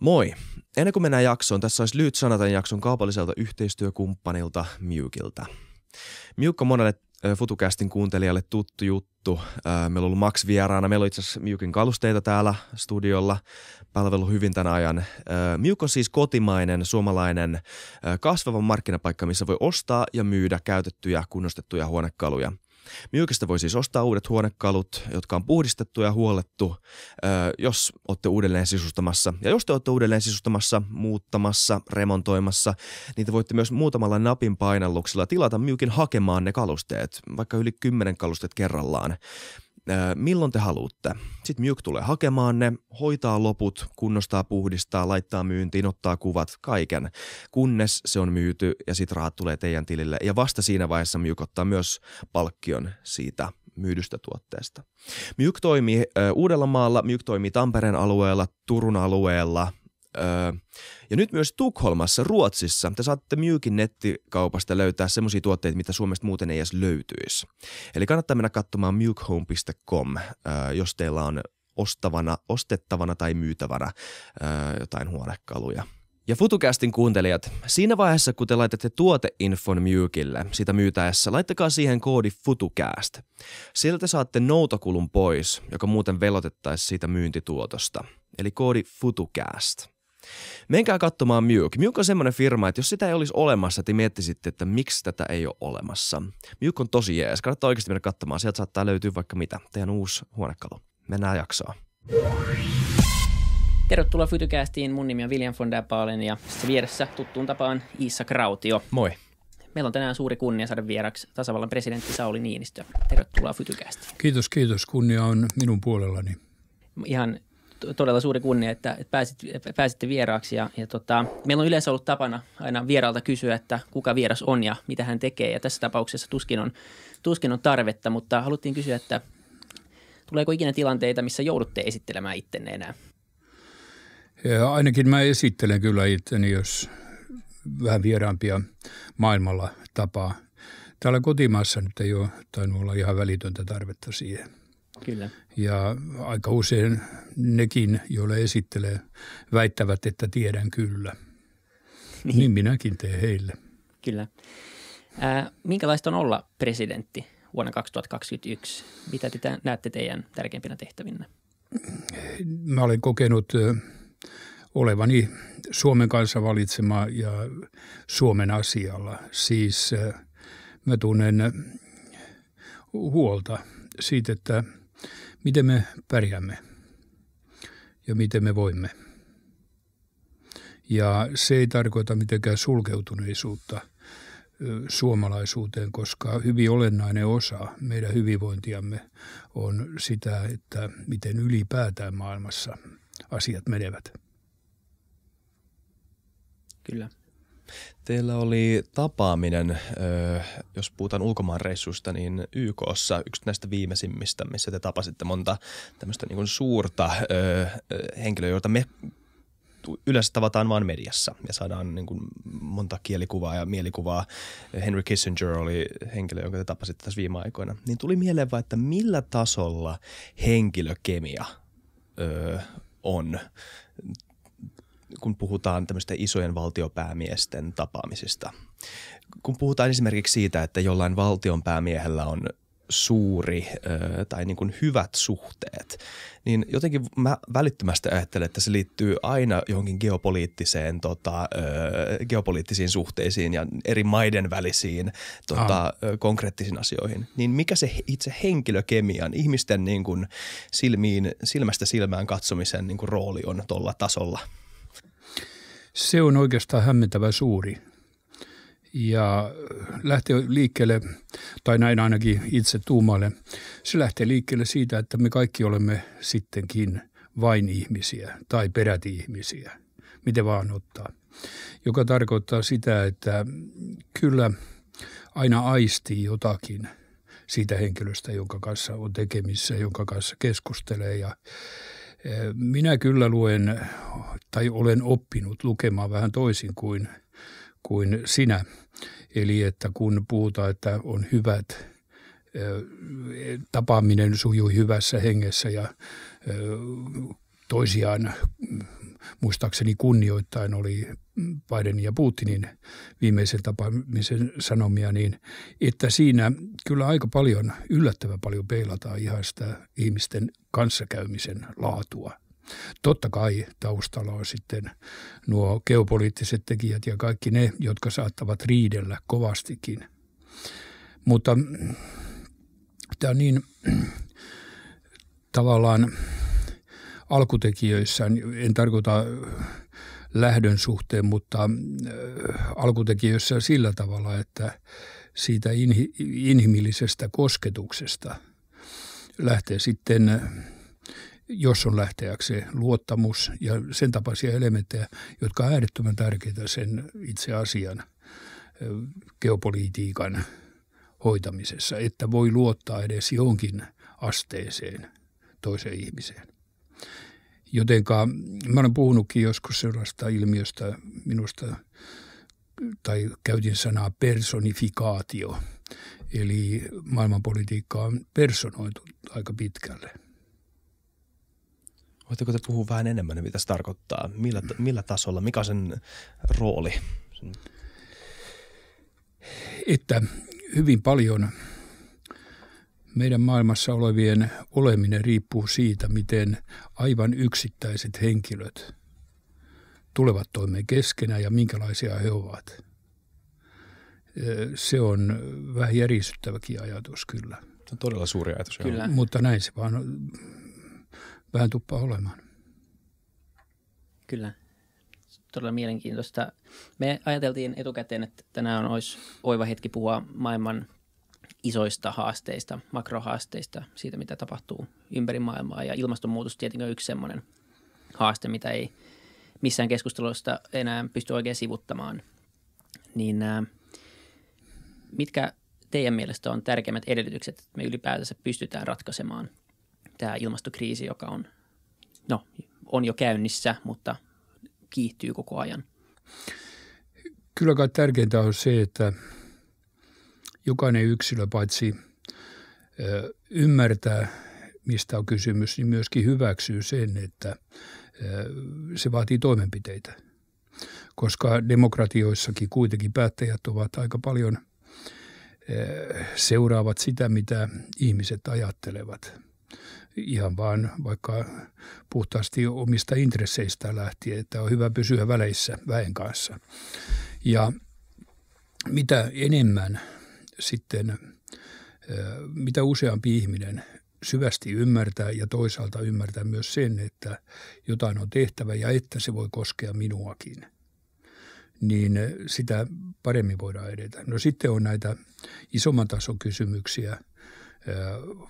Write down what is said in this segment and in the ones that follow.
Moi! Ennen kuin mennään jaksoon, tässä olisi lyhyt sana tämän jakson kaupalliselta yhteistyökumppanilta Miukilta. Miukka monelle futukästin kuuntelijalle tuttu juttu. Meillä on ollut Max vieraana. Meillä on itse asiassa Miukin kalusteita täällä studiolla. Palvelu hyvin tämän ajan. Miuk on siis kotimainen, suomalainen kasvava markkinapaikka, missä voi ostaa ja myydä käytettyjä, kunnostettuja huonekaluja – Myykistä voi siis ostaa uudet huonekalut, jotka on puhdistettu ja huolettu, jos olette uudelleen sisustamassa. Ja jos te olette uudelleen sisustamassa, muuttamassa, remontoimassa, niin te voitte myös muutamalla napin painalluksella tilata myykin hakemaan ne kalusteet, vaikka yli kymmenen kalusteet kerrallaan. Äh, milloin te haluatte. Sitten Mjuk tulee hakemaan ne, hoitaa loput, kunnostaa, puhdistaa, laittaa myyntiin, ottaa kuvat, kaiken, kunnes se on myyty ja sitten rahat tulee teidän tilille. Ja vasta siinä vaiheessa Mjuk ottaa myös palkkion siitä myydystä tuotteesta. Mjuk toimii äh, Uudellamaalla, Mjuk toimii Tampereen alueella, Turun alueella – ja nyt myös Tukholmassa, Ruotsissa, te saatte Myykin nettikaupasta löytää semmoisia tuotteita, mitä Suomesta muuten ei edes löytyisi. Eli kannattaa mennä katsomaan mukehome.com, jos teillä on ostavana, ostettavana tai myytävänä jotain huonekaluja. Ja futukästin kuuntelijat, siinä vaiheessa kun te laitatte tuoteinfon Myykille sitä myytäessä, laittakaa siihen koodi FutuCast. Siltä saatte noutokulun pois, joka muuten velotettaisiin siitä myyntituotosta. Eli koodi Futukäst. Menkää katsomaan Muke. Muke on semmoinen firma, että jos sitä ei olisi olemassa, te miettisitte, että miksi tätä ei ole olemassa. Muke on tosi jees. Kannattaa oikeasti mennä katsomaan. Sieltä saattaa löytyä vaikka mitä. Teidän uusi huonekalu. Mennään jaksoa. Tervetuloa Fytycastiin. Mun nimi on William von der Baalen ja tässä vieressä tuttuun tapaan Iissa Krautio. Moi. Meillä on tänään suuri kunnia saada vieraksi tasavallan presidentti Sauli Niinistö. Tervetuloa Fytycastiin. Kiitos, kiitos. Kunnia on minun puolellani. Ihan todella suuri kunnia, että, pääsit, pääsitte vieraaksi. Ja, ja tota, meillä on yleensä ollut tapana aina vieraalta kysyä, että kuka vieras on ja mitä hän tekee. Ja tässä tapauksessa tuskin on, tuskin on tarvetta, mutta haluttiin kysyä, että tuleeko ikinä tilanteita, missä joudutte esittelemään ittenne enää? Ja ainakin mä esittelen kyllä itteni, jos vähän vieraampia maailmalla tapaa. Täällä kotimaassa nyt ei ole tainnut olla ihan välitöntä tarvetta siihen. Kyllä. Ja aika usein nekin, joille esittelee, väittävät, että tiedän kyllä. Niin, niin minäkin teen heille. Kyllä. Äh, minkälaista on olla presidentti vuonna 2021? Mitä te näette teidän tärkeimpinä tehtävinä? Mä olen kokenut olevani Suomen kanssa valitsema ja Suomen asialla. Siis mä tunnen huolta siitä, että – miten me pärjäämme ja miten me voimme. Ja se ei tarkoita mitenkään sulkeutuneisuutta suomalaisuuteen, koska hyvin olennainen osa meidän hyvinvointiamme on sitä, että miten ylipäätään maailmassa asiat menevät. Kyllä. Teillä oli tapaaminen, jos puhutaan ulkomaanreissuista, niin YKssa yksi näistä viimeisimmistä, missä te tapasitte monta tämmöistä niin suurta henkilöä, joita me yleensä tavataan vain mediassa ja saadaan niin kuin monta kielikuvaa ja mielikuvaa. Henry Kissinger oli henkilö, jonka te tapasitte tässä viime aikoina. Niin tuli mieleen vaan, että millä tasolla henkilökemia on kun puhutaan tämmöisten isojen valtiopäämiesten tapaamisista. Kun puhutaan esimerkiksi siitä, että jollain valtionpäämiehellä on suuri ö, tai niin kuin hyvät suhteet, niin jotenkin mä välittömästi ajattelen, että se liittyy aina johonkin geopoliittiseen, tota, ö, geopoliittisiin suhteisiin ja eri maiden välisiin tota, ah. ö, konkreettisiin asioihin. Niin mikä se itse henkilökemian, ihmisten niin kuin silmiin, silmästä silmään katsomisen niin kuin rooli on tuolla tasolla – se on oikeastaan hämmentävä suuri. Ja lähtee liikkeelle, tai näin ainakin itse tuumalle. se lähtee liikkeelle siitä, että me kaikki olemme sittenkin vain ihmisiä tai peräti ihmisiä, miten vaan ottaa. Joka tarkoittaa sitä, että kyllä aina aistii jotakin – siitä henkilöstä, jonka kanssa on tekemissä, jonka kanssa keskustelee ja minä kyllä luen tai olen oppinut lukemaan vähän toisin kuin, kuin sinä. Eli että kun puhutaan, että on hyvät, tapaaminen sujui hyvässä hengessä ja toisiaan muistaakseni kunnioittain oli Bidenin ja Putinin viimeisen tapaamisen sanomia, niin että siinä kyllä aika paljon, yllättävän paljon peilataan ihan sitä ihmisten kanssakäymisen laatua. Totta kai taustalla on sitten nuo geopoliittiset tekijät ja kaikki ne, jotka saattavat riidellä kovastikin. Mutta tämä on niin tavallaan alkutekijöissään, niin en tarkoita äh, lähdön suhteen, mutta äh, alkutekijöissä sillä tavalla, että siitä inhi, inhimillisestä kosketuksesta lähtee sitten, jos on lähteäksi luottamus ja sen tapaisia elementtejä, jotka ovat äärettömän tärkeitä sen itse asian äh, geopolitiikan hoitamisessa, että voi luottaa edes johonkin asteeseen toiseen ihmiseen. Jotenka mä olen puhunutkin joskus sellaista ilmiöstä minusta, tai käytin sanaa personifikaatio. Eli maailmanpolitiikka on personoitu aika pitkälle. Voitteko te puhua vähän enemmän, mitä se tarkoittaa? Millä, millä tasolla? Mikä sen rooli? Että hyvin paljon – meidän maailmassa olevien oleminen riippuu siitä, miten aivan yksittäiset henkilöt tulevat toimeen keskenään ja minkälaisia he ovat. Se on vähän järisyttäväkin ajatus kyllä. Se on todella suuri ajatus. Kyllä. Joo. Mutta näin se vaan vähän tuppaa olemaan. Kyllä todella mielenkiintoista. Me ajateltiin etukäteen, että tänään olisi oiva hetki puhua maailman isoista haasteista, makrohaasteista, siitä mitä tapahtuu ympäri maailmaa. Ja ilmastonmuutos tietenkin on yksi sellainen haaste, mitä ei missään keskustelusta enää pysty oikein sivuttamaan. Niin äh, mitkä teidän mielestä on tärkeimmät edellytykset, että me ylipäätänsä pystytään ratkaisemaan tämä ilmastokriisi, joka on, no, on jo käynnissä, mutta kiihtyy koko ajan? Kyllä kai tärkeintä on se, että jokainen yksilö paitsi ymmärtää, mistä on kysymys, niin myöskin hyväksyy sen, että se vaatii toimenpiteitä. Koska demokratioissakin kuitenkin päättäjät ovat aika paljon seuraavat sitä, mitä ihmiset ajattelevat. Ihan vaan vaikka puhtaasti omista intresseistä lähtien, että on hyvä pysyä väleissä väen kanssa. Ja mitä enemmän sitten mitä useampi ihminen syvästi ymmärtää ja toisaalta ymmärtää myös sen, että jotain on tehtävä ja että se voi koskea minuakin, niin sitä paremmin voidaan edetä. No sitten on näitä isomman tason kysymyksiä,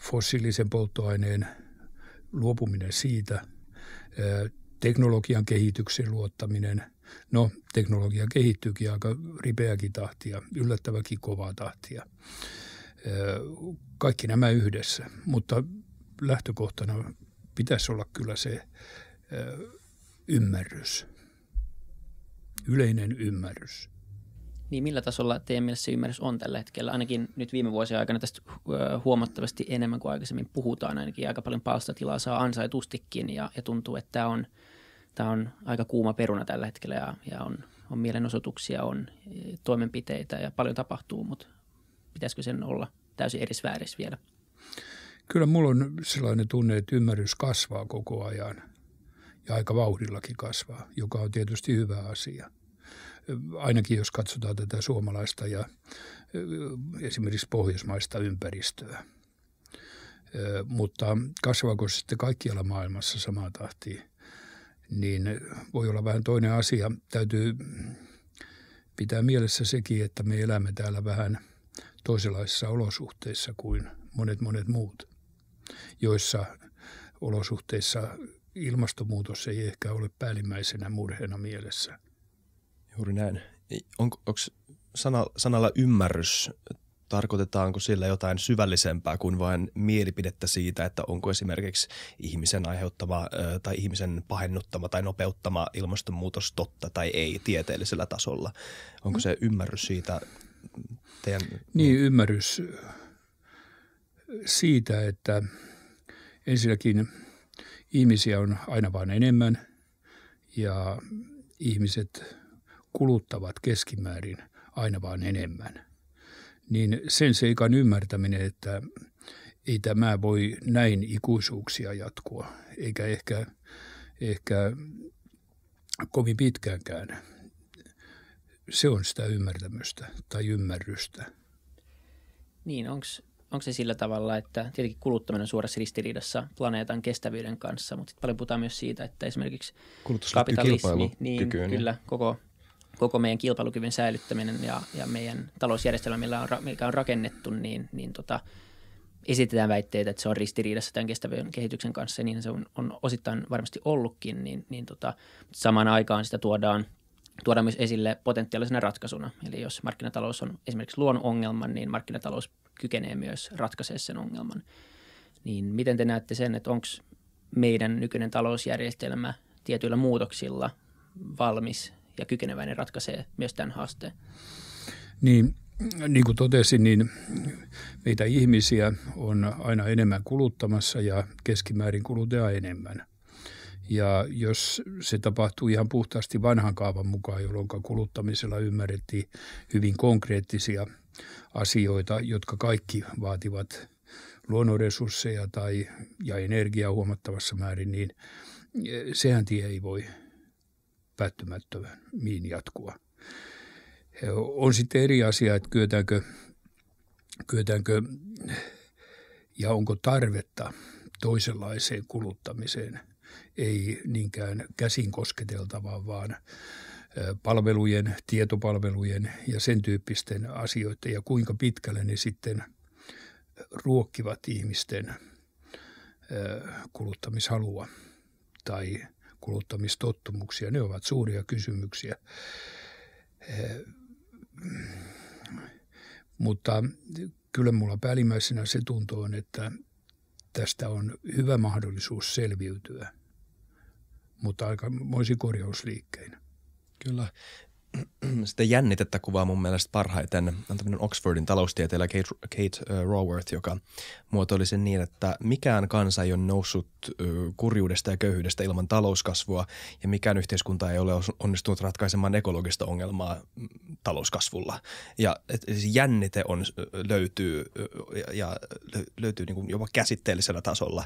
fossiilisen polttoaineen luopuminen siitä, teknologian kehityksen luottaminen – No, teknologia kehittyykin aika ripeäkin tahtia, yllättäväkin kovaa tahtia. Kaikki nämä yhdessä, mutta lähtökohtana pitäisi olla kyllä se ymmärrys, yleinen ymmärrys. Niin millä tasolla teidän mielessä se ymmärrys on tällä hetkellä? Ainakin nyt viime vuosien aikana tästä huomattavasti enemmän kuin aikaisemmin puhutaan. Ainakin aika paljon palstatilaa saa ansaitustikin ja, ja tuntuu, että tämä on – tämä on aika kuuma peruna tällä hetkellä ja, ja on, on mielenosoituksia, on e, toimenpiteitä ja paljon tapahtuu, mutta pitäisikö sen olla täysin eri sfäärissä vielä? Kyllä mulla on sellainen tunne, että ymmärrys kasvaa koko ajan ja aika vauhdillakin kasvaa, joka on tietysti hyvä asia. E, ainakin jos katsotaan tätä suomalaista ja e, esimerkiksi pohjoismaista ympäristöä. Mutta kasvaako se sitten kaikkialla maailmassa samaan tahtiin? niin voi olla vähän toinen asia. Täytyy pitää mielessä sekin, että me elämme täällä vähän toisenlaisissa olosuhteissa kuin monet monet muut, joissa olosuhteissa ilmastonmuutos ei ehkä ole päällimmäisenä murheena mielessä. Juuri näin. Onko, onko sana sanalla ymmärrys tarkoitetaanko sillä jotain syvällisempää kuin vain mielipidettä siitä, että onko esimerkiksi ihmisen aiheuttama tai ihmisen pahennuttama tai nopeuttama ilmastonmuutos totta tai ei tieteellisellä tasolla. Onko se ymmärrys siitä teidän... Niin, ymmärrys siitä, että ensinnäkin ihmisiä on aina vain enemmän ja ihmiset kuluttavat keskimäärin aina vain enemmän – niin sen seikan ymmärtäminen, että ei tämä voi näin ikuisuuksia jatkua, eikä ehkä, ehkä kovin pitkäänkään. Se on sitä ymmärtämystä tai ymmärrystä. Niin, onko se sillä tavalla, että tietenkin kuluttaminen on suorassa ristiriidassa planeetan kestävyyden kanssa, mutta paljon puhutaan myös siitä, että esimerkiksi kapitalismi, niin, niin, kyllä, koko koko meidän kilpailukyvyn säilyttäminen ja, ja meidän talousjärjestelmä, millä on, mikä on rakennettu, niin, niin tota, esitetään väitteitä, että se on ristiriidassa tämän kestävän kehityksen kanssa, niin se on, on osittain varmasti ollutkin, niin, niin tota, samaan aikaan sitä tuodaan, tuodaan myös esille potentiaalisena ratkaisuna. Eli jos markkinatalous on esimerkiksi luonut ongelman, niin markkinatalous kykenee myös ratkaisemaan sen ongelman. Niin miten te näette sen, että onko meidän nykyinen talousjärjestelmä tietyillä muutoksilla valmis ja kykeneväinen ratkaisee myös tämän haasteen. Niin, niin kuin totesin, niin meitä ihmisiä on aina enemmän kuluttamassa ja keskimäärin kulutea enemmän. Ja jos se tapahtuu ihan puhtaasti vanhan kaavan mukaan, jolloin kuluttamisella ymmärrettiin hyvin konkreettisia asioita, jotka kaikki vaativat luonnonresursseja tai, ja energiaa huomattavassa määrin, niin eh, sehän tie ei voi päättymättömän miin jatkua. On sitten eri asia, että kyetäänkö, kyetäänkö ja onko tarvetta toisenlaiseen kuluttamiseen, ei niinkään käsin kosketeltavaan, vaan palvelujen, tietopalvelujen ja sen tyyppisten asioiden ja kuinka pitkälle ne sitten ruokkivat ihmisten kuluttamishalua tai – kuluttamistottumuksia. Ne ovat suuria kysymyksiä. Eh, mutta kyllä mulla päällimmäisenä se tuntuu on, että tästä on hyvä mahdollisuus selviytyä, mutta aika moisi korjausliikkeinä. Kyllä sitä jännitettä kuvaa mun mielestä parhaiten on tämmöinen Oxfordin taloustieteilijä Kate, Kate uh, Raworth, joka muotoili sen niin, että mikään kansa ei ole noussut uh, kurjuudesta ja köyhyydestä ilman talouskasvua ja mikään yhteiskunta ei ole onnistunut ratkaisemaan ekologista ongelmaa mm, talouskasvulla. Ja et, siis jännite on, äh, löytyy ja, ja löytyy niin jopa käsitteellisellä tasolla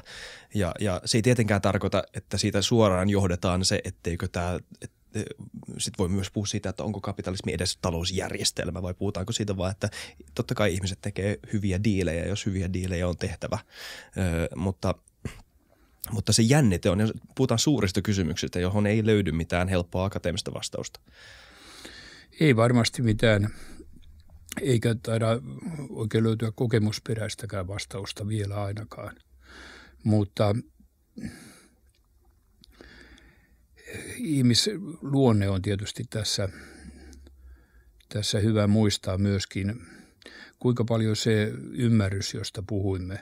ja, ja se ei tietenkään tarkoita, että siitä suoraan johdetaan se, etteikö tämä, et, sit voi myös puhua siitä, että onko kapitalismi edes talousjärjestelmä vai puhutaanko siitä vaan, että totta kai ihmiset tekee hyviä diilejä, jos hyviä diilejä on tehtävä, ö, mutta mutta se jännite on, ja puhutaan suurista kysymyksistä, johon ei löydy mitään helppoa akateemista vastausta. Ei varmasti mitään, eikä taida oikein löytyä kokemusperäistäkään vastausta vielä ainakaan. Mutta ihmisluonne on tietysti tässä, tässä hyvä muistaa myöskin, kuinka paljon se ymmärrys, josta puhuimme,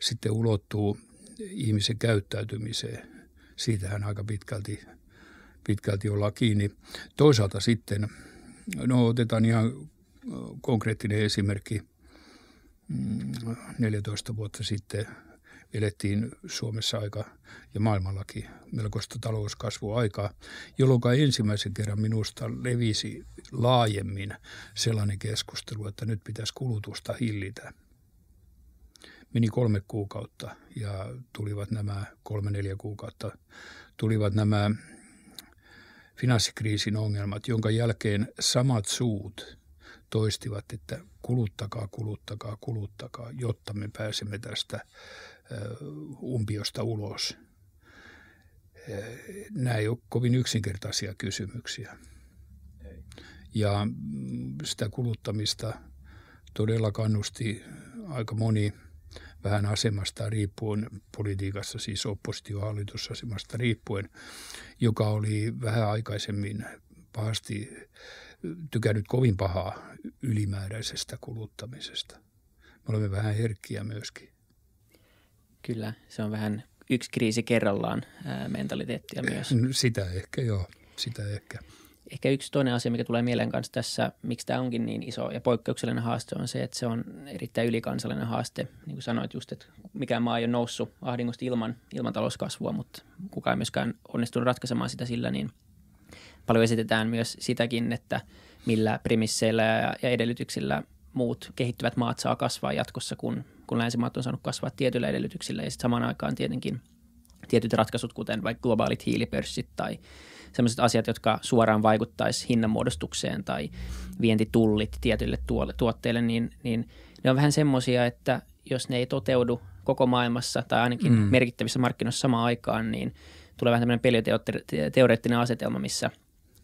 sitten ulottuu ihmisen käyttäytymiseen. Siitähän aika pitkälti, pitkälti ollaan kiinni. Toisaalta sitten, no otetaan ihan konkreettinen esimerkki. 14 mm, vuotta sitten – elettiin Suomessa aika ja maailmallakin melkoista talouskasvuaikaa, jolloin ensimmäisen kerran minusta levisi laajemmin sellainen keskustelu, että nyt pitäisi kulutusta hillitä. Meni kolme kuukautta ja tulivat nämä, kolme neljä kuukautta, tulivat nämä finanssikriisin ongelmat, jonka jälkeen samat suut toistivat, että kuluttakaa, kuluttakaa, kuluttakaa, jotta me pääsemme tästä Eh, umpiosta ulos. Eh, nämä ei ole kovin yksinkertaisia kysymyksiä. Ja mm, sitä kuluttamista todella kannusti aika moni vähän asemasta riippuen, politiikassa siis oppositiohallitusasemasta riippuen, joka oli vähän aikaisemmin pahasti eh, tykännyt kovin pahaa ylimääräisestä kuluttamisesta. Me olemme vähän herkkiä myöskin. Kyllä, se on vähän yksi kriisi kerrallaan ää, mentaliteettia myös. Eh, sitä ehkä, joo. Sitä ehkä. Ehkä yksi toinen asia, mikä tulee mieleen kanssa tässä, miksi tämä onkin niin iso ja poikkeuksellinen haaste, on se, että se on erittäin ylikansallinen haaste. Niin kuin sanoit just, että mikään maa ei ole noussut ahdingosta ilman, ilman talouskasvua, mutta kukaan ei myöskään onnistunut ratkaisemaan sitä sillä, niin paljon esitetään myös sitäkin, että millä primisseillä ja edellytyksillä muut kehittyvät maat saa kasvaa jatkossa, kun kun länsimaat on saanut kasvaa tietyillä edellytyksillä ja sitten samaan aikaan tietenkin tietyt ratkaisut, kuten vaikka globaalit hiilipörssit tai sellaiset asiat, jotka suoraan vaikuttaisi hinnanmuodostukseen tai vientitullit tietyille tuolle, tuotteille, niin, niin ne on vähän semmoisia, että jos ne ei toteudu koko maailmassa tai ainakin mm. merkittävissä markkinoissa samaan aikaan, niin tulee vähän tämmöinen peliteoreettinen asetelma, missä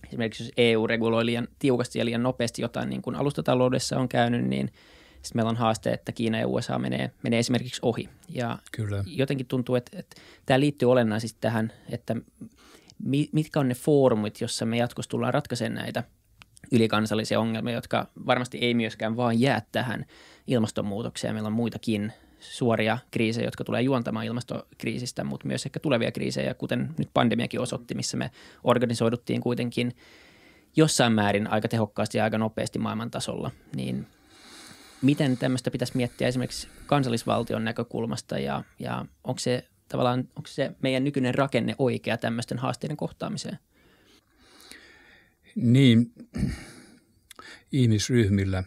esimerkiksi jos EU reguloi liian tiukasti ja liian nopeasti jotain, niin kuin alustataloudessa on käynyt, niin – sitten meillä on haaste, että Kiina ja USA menee, menee esimerkiksi ohi. Ja Kyllä. jotenkin tuntuu, että, että tämä liittyy olennaisesti tähän, että mitkä on ne foorumit, jossa me jatkossa tullaan ratkaisemaan näitä ylikansallisia ongelmia, jotka varmasti ei myöskään vaan jää tähän ilmastonmuutokseen. Meillä on muitakin suoria kriisejä, jotka tulee juontamaan ilmastokriisistä, mutta myös ehkä tulevia kriisejä, kuten nyt pandemiakin osoitti, missä me organisoiduttiin kuitenkin jossain määrin aika tehokkaasti ja aika nopeasti maailman tasolla, niin – miten tämmöistä pitäisi miettiä esimerkiksi kansallisvaltion näkökulmasta ja, ja onko se tavallaan, onko se meidän nykyinen rakenne oikea tämmöisten haasteiden kohtaamiseen? Niin, ihmisryhmillä.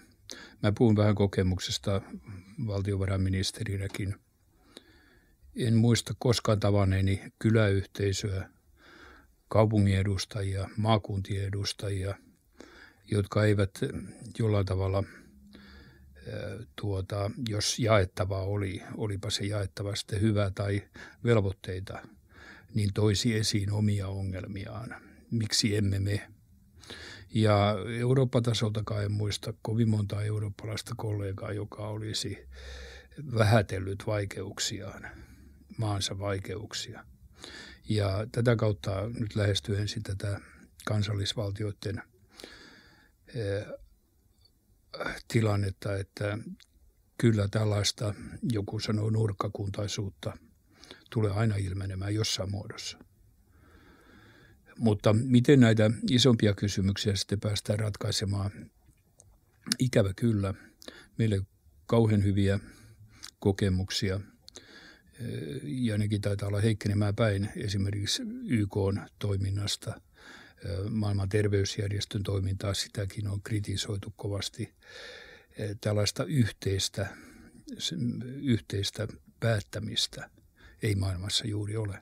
Mä puhun vähän kokemuksesta valtiovarainministerinäkin. En muista koskaan tavaneeni kyläyhteisöä, kaupungin edustajia, maakuntien edustajia, jotka eivät jollain tavalla – tuota, jos jaettava oli, olipa se jaettava sitten hyvä tai velvoitteita, niin toisi esiin omia ongelmiaan. Miksi emme me? Ja Eurooppa-tasoltakaan en muista kovin monta eurooppalaista kollegaa, joka olisi vähätellyt vaikeuksiaan, maansa vaikeuksia. Ja tätä kautta nyt lähestyen tätä kansallisvaltioiden eh, tilannetta, että kyllä tällaista, joku sanoo nurkkakuntaisuutta, tulee aina ilmenemään jossain muodossa. Mutta miten näitä isompia kysymyksiä sitten päästään ratkaisemaan? Ikävä kyllä. Meillä kauhean hyviä kokemuksia ja nekin taitaa olla heikkenemään päin esimerkiksi YK toiminnasta – maailman terveysjärjestön toimintaa, sitäkin on kritisoitu kovasti, tällaista yhteistä, yhteistä päättämistä ei maailmassa juuri ole.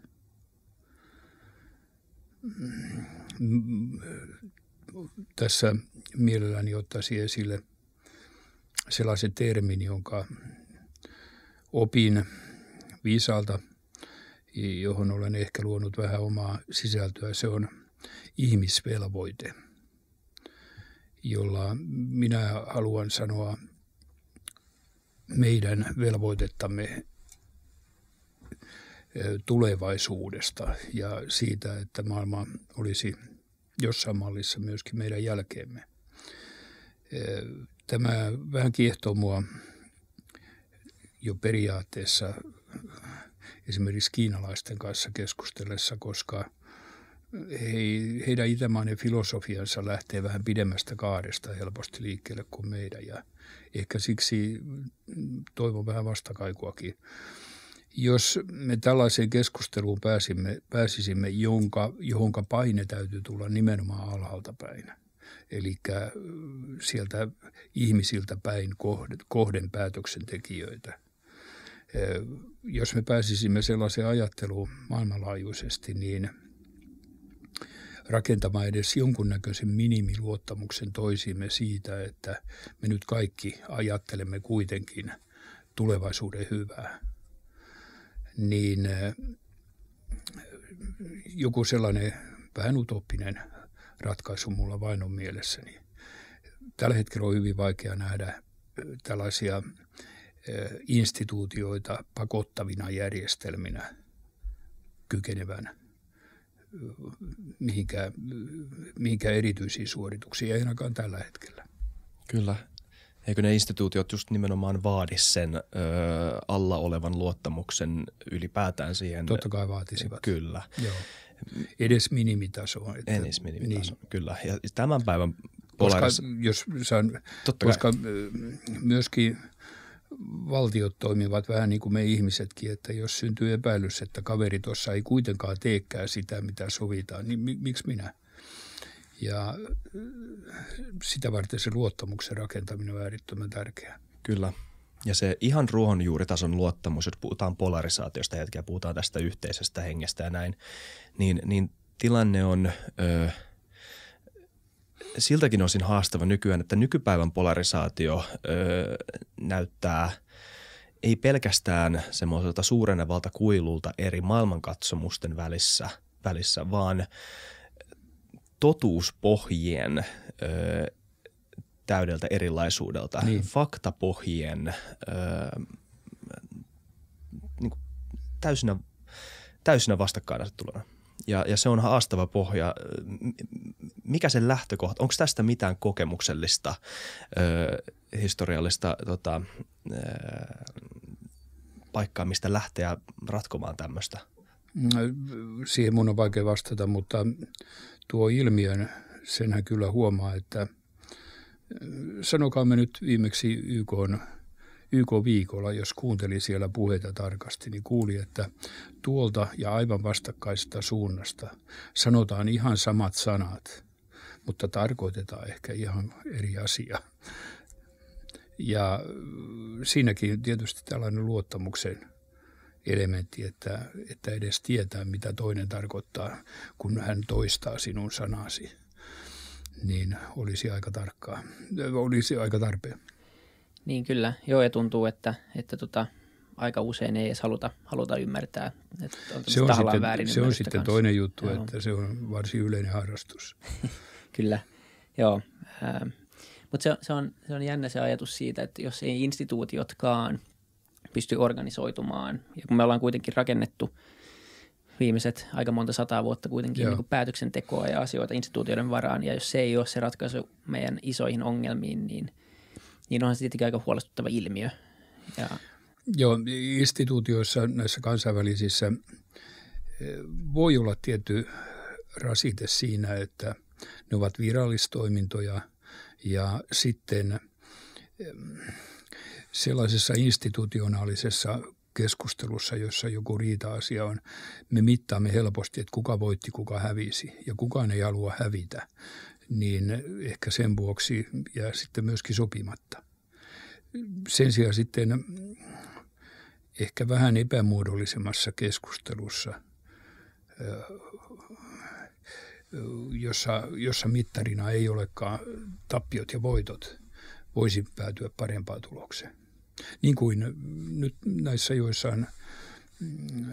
Mm, mm, tässä mielelläni ottaisin esille sellaisen termin, jonka opin viisaalta, johon olen ehkä luonut vähän omaa sisältöä. Se on – ihmisvelvoite, jolla minä haluan sanoa meidän velvoitettamme tulevaisuudesta ja siitä, että maailma olisi jossain mallissa myöskin meidän jälkeemme. Tämä vähän kiehtoo mua jo periaatteessa esimerkiksi kiinalaisten kanssa keskustellessa, koska – heidän itämainen filosofiansa lähtee vähän pidemmästä kaaresta helposti liikkeelle kuin meidän ja ehkä siksi mm, toivon vähän vastakaikuakin. Jos me tällaiseen keskusteluun pääsimme, pääsisimme, jonka, johonka paine täytyy tulla nimenomaan alhaalta päin, eli sieltä ihmisiltä päin kohden, kohden päätöksentekijöitä – jos me pääsisimme sellaiseen ajatteluun maailmanlaajuisesti, niin – rakentamaan edes jonkunnäköisen minimiluottamuksen toisiimme siitä, että me nyt kaikki ajattelemme kuitenkin tulevaisuuden hyvää. Niin joku sellainen vähän utoppinen ratkaisu mulla vain on mielessäni. Tällä hetkellä on hyvin vaikea nähdä tällaisia instituutioita pakottavina järjestelminä kykenevän mihinkään, mihinkään erityisiin suorituksiin, ei ainakaan tällä hetkellä. Kyllä. Eikö ne instituutiot just nimenomaan vaadi sen ö, alla olevan luottamuksen ylipäätään siihen? Totta kai vaatisivat. Kyllä. Joo. Edes minimitasoa. Että, Edes minimitaso, niin. kyllä. Ja tämän päivän Polaris... Koska, jos saan, koska kai. myöskin – valtiot toimivat vähän niin kuin me ihmisetkin, että jos syntyy epäilys, että kaveri tuossa ei kuitenkaan teekään sitä, mitä sovitaan, niin mi- miksi minä? Ja sitä varten se luottamuksen rakentaminen on äärettömän tärkeää. Kyllä. Ja se ihan ruohonjuuritason luottamus, jos puhutaan polarisaatiosta hetkeä, puhutaan tästä yhteisestä hengestä ja näin, niin, niin tilanne on ö, – siltäkin osin haastava nykyään, että nykypäivän polarisaatio öö, näyttää ei pelkästään semmoiselta suurenevalta kuilulta eri maailmankatsomusten välissä, välissä vaan totuuspohjien öö, täydeltä erilaisuudelta, niin. faktapohjien öö, niin täysinä, täysinä vastakkainasetteluna ja, ja se on haastava pohja. Mikä sen lähtökohta? Onko tästä mitään kokemuksellista, ö, historiallista tota, ö, paikkaa, mistä lähteä ratkomaan tämmöistä? No, siihen mun on vaikea vastata, mutta tuo ilmiön, senhän kyllä huomaa, että sanokaa me nyt viimeksi YK on – YK-viikolla, jos kuunteli siellä puheita tarkasti, niin kuuli, että tuolta ja aivan vastakkaisesta suunnasta sanotaan ihan samat sanat, mutta tarkoitetaan ehkä ihan eri asiaa. Ja siinäkin tietysti tällainen luottamuksen elementti, että, että edes tietää, mitä toinen tarkoittaa, kun hän toistaa sinun sanasi, niin olisi aika tarkkaa, olisi aika tarpeen. Niin kyllä, joo ja tuntuu, että, että tota, aika usein ei edes haluta, haluta ymmärtää. Että on se on sitten, väärin se on sitten kanssa. toinen juttu, joo. että se on varsin yleinen harrastus. kyllä, joo. Ähm. Mutta se, se, on, se on jännä se ajatus siitä, että jos ei instituutiotkaan pysty organisoitumaan, ja kun me ollaan kuitenkin rakennettu viimeiset aika monta sataa vuotta kuitenkin niin kuin päätöksentekoa ja asioita instituutioiden varaan, ja jos se ei ole se ratkaisu meidän isoihin ongelmiin, niin – niin onhan se tietenkin aika huolestuttava ilmiö. Ja... Joo, instituutioissa, näissä kansainvälisissä eh, voi olla tietty rasite siinä, että ne ovat virallistoimintoja ja sitten eh, sellaisessa institutionaalisessa keskustelussa, jossa joku riita-asia on, me mittaamme helposti, että kuka voitti, kuka hävisi ja kukaan ei halua hävitä niin ehkä sen vuoksi ja sitten myöskin sopimatta. Sen sijaan sitten ehkä vähän epämuodollisemmassa keskustelussa, äh, jossa, jossa mittarina ei olekaan tappiot ja voitot, voisi päätyä parempaan tulokseen. Niin kuin nyt näissä joissain – Mm,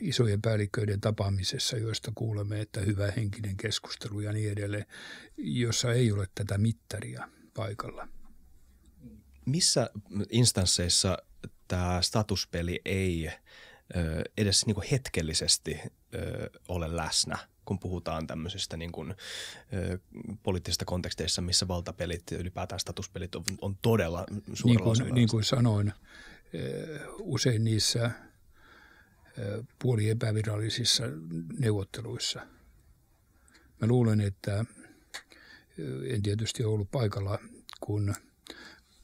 isojen päällikköiden tapaamisessa, joista kuulemme, että hyvä henkinen keskustelu ja niin edelleen, jossa ei ole tätä mittaria paikalla. Missä instansseissa tämä statuspeli ei edes niin hetkellisesti ole läsnä, kun puhutaan tämmöisistä niin poliittisista konteksteissa, missä valtapelit ja ylipäätään statuspelit on, on todella suurella niin kuin, niin kuin sanoin, usein niissä – puoli epävirallisissa neuvotteluissa. Mä luulen, että en tietysti ollut paikalla, kun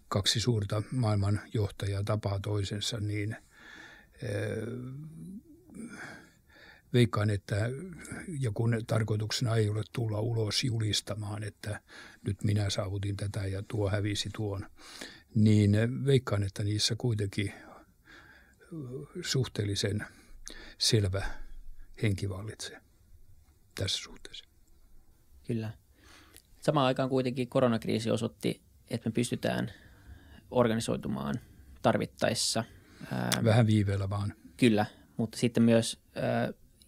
kaksi suurta maailmanjohtajaa tapaa toisensa, niin veikkaan, että ja kun tarkoituksena ei ole tulla ulos julistamaan, että nyt minä saavutin tätä ja tuo hävisi tuon, niin veikkaan, että niissä kuitenkin suhteellisen – selvä henki vallitsee tässä suhteessa. Kyllä. Samaan aikaan kuitenkin koronakriisi osoitti, että me pystytään organisoitumaan tarvittaessa. Vähän viiveellä vaan. Kyllä, mutta sitten myös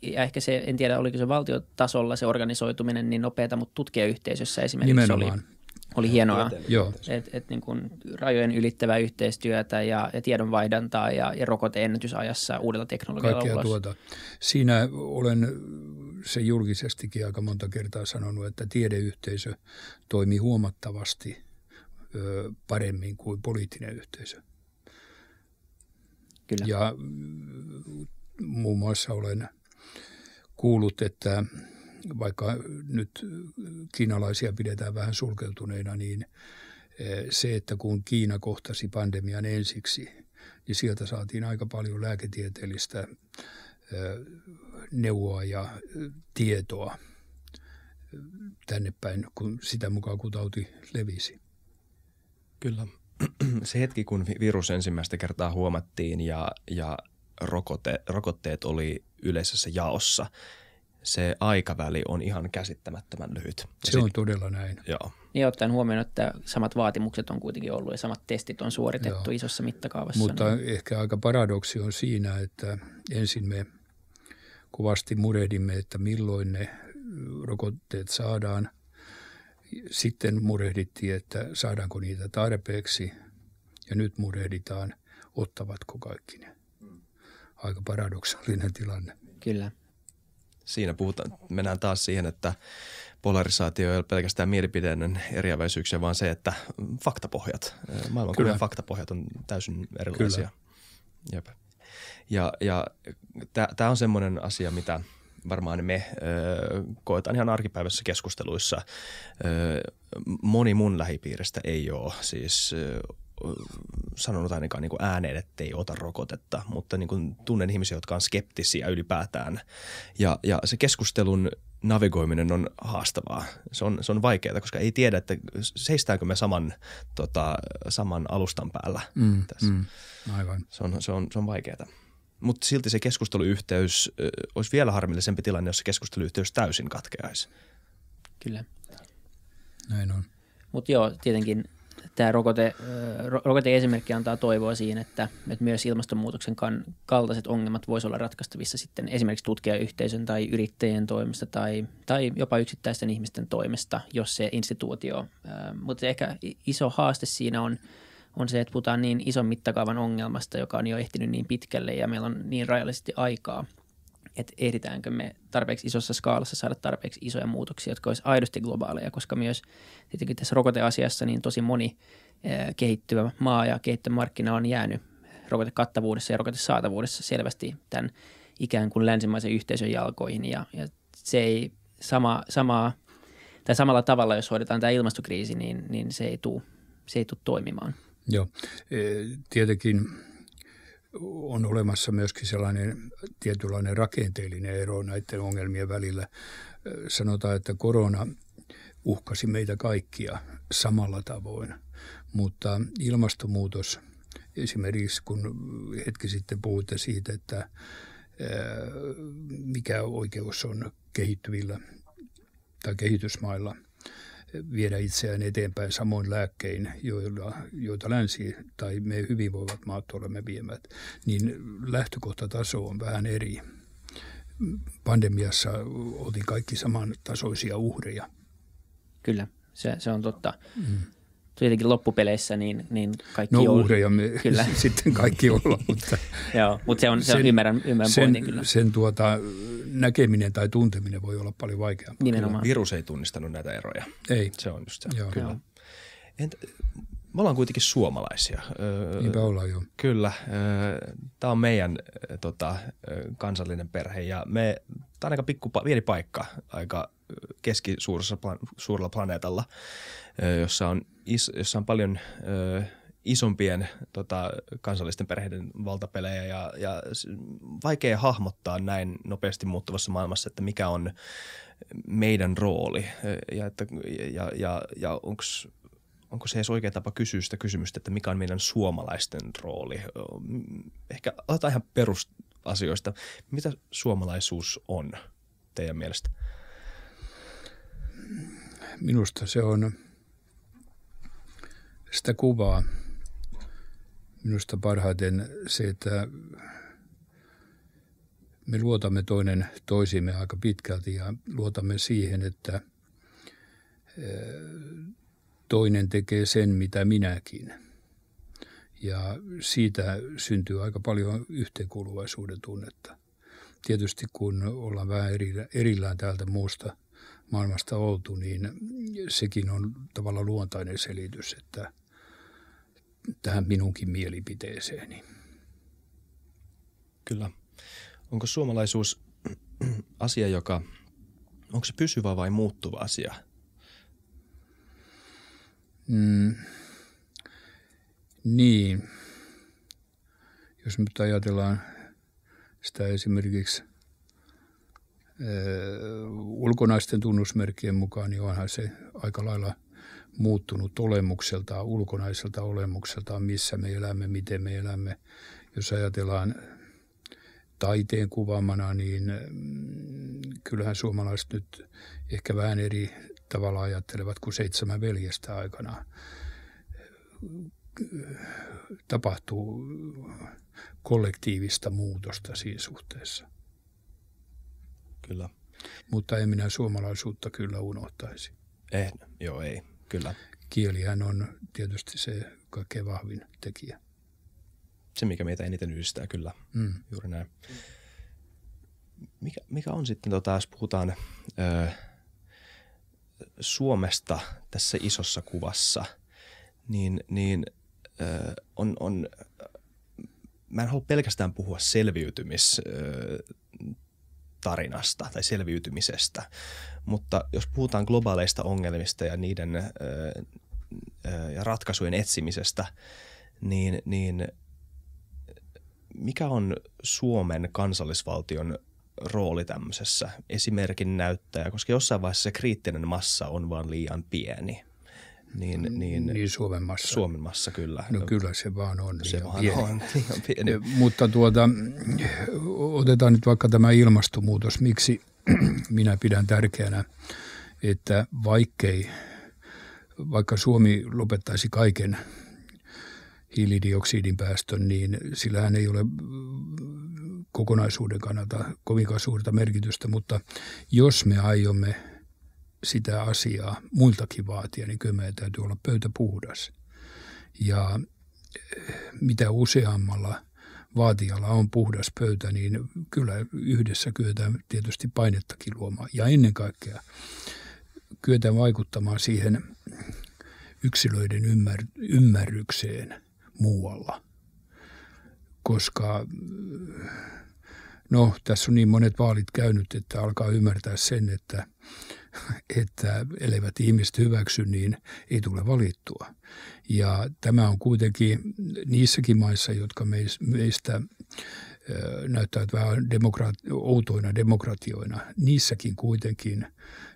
ja ehkä se, en tiedä oliko se valtiotasolla se organisoituminen niin nopeata, mutta tutkijayhteisössä esimerkiksi Nimenomaan. oli oli hienoa, että et niin kuin rajojen ylittävää yhteistyötä ja, ja tiedonvaihdantaa ja, ja rokoteennätysajassa uudella teknologialla Kaikkea ulos. tuota. Siinä olen se julkisestikin aika monta kertaa sanonut, että tiedeyhteisö toimi huomattavasti ö, paremmin kuin poliittinen yhteisö. Kyllä. Ja mm, muun muassa olen kuullut, että – vaikka nyt kiinalaisia pidetään vähän sulkeutuneina, niin eh, se, että kun Kiina kohtasi pandemian ensiksi, niin sieltä saatiin aika paljon lääketieteellistä eh, neuvoa ja eh, tietoa tänne päin, kun sitä mukaan kun tauti levisi. Kyllä. Se hetki, kun virus ensimmäistä kertaa huomattiin ja, ja rokote, rokotteet oli yleisessä jaossa, se aikaväli on ihan käsittämättömän lyhyt. Se sit, on todella näin. Joo. Niin ottaen huomioon, että samat vaatimukset on kuitenkin ollut ja samat testit on suoritettu joo. isossa mittakaavassa. Mutta niin. ehkä aika paradoksi on siinä, että ensin me kovasti murehdimme, että milloin ne rokotteet saadaan. Sitten murehdittiin, että saadaanko niitä tarpeeksi ja nyt murehditaan, ottavatko kaikki ne. Aika paradoksaalinen tilanne. Kyllä siinä puhutaan, mennään taas siihen, että polarisaatio ei ole pelkästään mielipideinen eriäväisyyksiä, vaan se, että faktapohjat, maailmankuvan faktapohjat on täysin erilaisia. Kyllä. Jep. Ja, ja tämä on semmoinen asia, mitä varmaan me ö, koetaan ihan arkipäivässä keskusteluissa. Ö, moni mun lähipiiristä ei ole siis ö, sanonut ainakaan niin kuin ääneen, että ei ota rokotetta, mutta niin kuin tunnen ihmisiä, jotka on skeptisiä ylipäätään. Ja, ja se keskustelun navigoiminen on haastavaa. Se on, se on vaikeaa, koska ei tiedä, että seistäänkö me saman, tota, saman alustan päällä mm, tässä. Mm, aivan. Se on, se on, se on vaikeaa. Mutta silti se keskusteluyhteys ö, olisi vielä harmillisempi tilanne, jos se keskusteluyhteys täysin katkeaisi. Kyllä. Näin on. Mutta joo, tietenkin tämä rokote, rokote-esimerkki antaa toivoa siihen, että, että myös ilmastonmuutoksen kaltaiset ongelmat voisivat olla ratkaistavissa sitten esimerkiksi tutkijayhteisön tai yrittäjien toimesta tai, tai jopa yksittäisten ihmisten toimesta, jos se instituutio. Mutta ehkä iso haaste siinä on, on se, että puhutaan niin ison mittakaavan ongelmasta, joka on jo ehtinyt niin pitkälle ja meillä on niin rajallisesti aikaa – että ehditäänkö me tarpeeksi isossa skaalassa saada tarpeeksi isoja muutoksia, jotka olisi aidosti globaaleja, koska myös tietenkin tässä rokoteasiassa niin tosi moni kehittyvä maa ja kehittyvä markkina on jäänyt rokotekattavuudessa ja rokotesaatavuudessa selvästi tämän ikään kuin länsimaisen yhteisön jalkoihin ja, ja se ei sama, samaa, tai samalla tavalla, jos hoidetaan tämä ilmastokriisi, niin, niin se ei tule se ei tule toimimaan. Joo, e, tietenkin on olemassa myöskin sellainen tietynlainen rakenteellinen ero näiden ongelmien välillä. Sanotaan, että korona uhkasi meitä kaikkia samalla tavoin, mutta ilmastonmuutos, esimerkiksi kun hetki sitten puhuitte siitä, että mikä oikeus on kehittyvillä tai kehitysmailla – viedä itseään eteenpäin samoin lääkkein, joilla, joita länsi tai me hyvinvoivat maat olemme viemät, niin lähtökohtataso on vähän eri. Pandemiassa oltiin kaikki samantasoisia uhreja. Kyllä, se, se on totta. Mm tietenkin loppupeleissä niin, niin kaikki no, on. uhreja me kyllä. sitten kaikki ollaan, mutta, Joo, mutta se on, se on ymmärrän, ymmärrän sen, pointin kyllä. Sen tuota, näkeminen tai tunteminen voi olla paljon vaikeampaa. Nimenomaan. Kyllä. Virus ei tunnistanut näitä eroja. Ei. Se on just se. Joo. Kyllä. Entä, me ollaan kuitenkin suomalaisia. Öö, Niinpä ollaan, joo. Kyllä. Öö, tämä on meidän öö, tota, kansallinen perhe ja me, tämä on aika pikku, pieni paikka aika keskisuurella planeetalla, jossa on, jossa on paljon isompien tota, kansallisten perheiden valtapelejä ja, ja vaikea hahmottaa näin nopeasti muuttuvassa maailmassa, että mikä on meidän rooli e, ja, että, ja, ja, ja onko onko se edes oikea tapa kysyä sitä kysymystä, että mikä on meidän suomalaisten rooli? E, ehkä aletaan ihan perusasioista. Mitä suomalaisuus on teidän mielestä? Minusta se on sitä kuvaa, minusta parhaiten se, että me luotamme toinen toisimme aika pitkälti ja luotamme siihen, että eh, toinen tekee sen, mitä minäkin. Ja siitä syntyy aika paljon yhteenkuuluvaisuuden tunnetta. Tietysti kun ollaan vähän erillään täältä muusta maailmasta oltu, niin sekin on tavallaan luontainen selitys, että – tähän minunkin mielipiteeseeni. Kyllä. Onko suomalaisuus asia, joka, onko se pysyvä vai muuttuva asia? Mm, niin. Jos nyt ajatellaan sitä esimerkiksi ö, eh, ulkonaisten tunnusmerkkien mukaan, niin onhan se aika lailla – muuttunut olemukseltaan, ulkonaiselta olemukseltaan, missä me elämme, miten me elämme. Jos ajatellaan taiteen kuvaamana, niin mm, kyllähän suomalaiset nyt ehkä vähän eri tavalla ajattelevat kuin seitsemän veljestä aikana. Tapahtuu kollektiivista muutosta siinä suhteessa. Kyllä. Mutta en minä suomalaisuutta kyllä unohtaisi. Eh, joo ei. Kyllä. Kielihän on tietysti se kaikkein vahvin tekijä. Se, mikä meitä eniten yhdistää, kyllä. Mm. Juuri näin. Mikä, mikä on sitten, tota, jos puhutaan ö, Suomesta tässä isossa kuvassa, niin, niin ö, on, on, mä en halua pelkästään puhua selviytymis ö, tarinasta tai selviytymisestä. Mutta jos puhutaan globaaleista ongelmista ja niiden ö, ö, ja ratkaisujen etsimisestä, niin, niin mikä on Suomen kansallisvaltion rooli tämmöisessä esimerkin näyttäjä, koska jossain vaiheessa se kriittinen massa on vaan liian pieni – niin, niin, niin Suomen massa. Suomen massa, kyllä. No kyllä se vaan on. Se niin vaan pieni. on, liian pieni. Eh, mutta tuota, otetaan nyt vaikka tämä ilmastonmuutos. Miksi minä pidän tärkeänä, että vaikkei, vaikka Suomi lopettaisi kaiken hiilidioksidin päästön, niin sillähän ei ole kokonaisuuden kannalta kovinkaan suurta merkitystä, mutta jos me aiomme – sitä asiaa muiltakin vaatia, niin kyllä meidän täytyy olla pöytä puhdas. Ja eh, mitä useammalla vaatijalla on puhdas pöytä, niin kyllä yhdessä kyetään tietysti painettakin luomaan. Ja ennen kaikkea kyetään vaikuttamaan siihen yksilöiden ymmär- ymmärrykseen muualla. Koska eh, no, tässä on niin monet vaalit käynyt, että alkaa ymmärtää sen, että että elevät ihmiset hyväksy, niin ei tule valittua. Ja tämä on kuitenkin niissäkin maissa, jotka meistä näyttävät vähän demokra- outoina demokratioina, niissäkin kuitenkin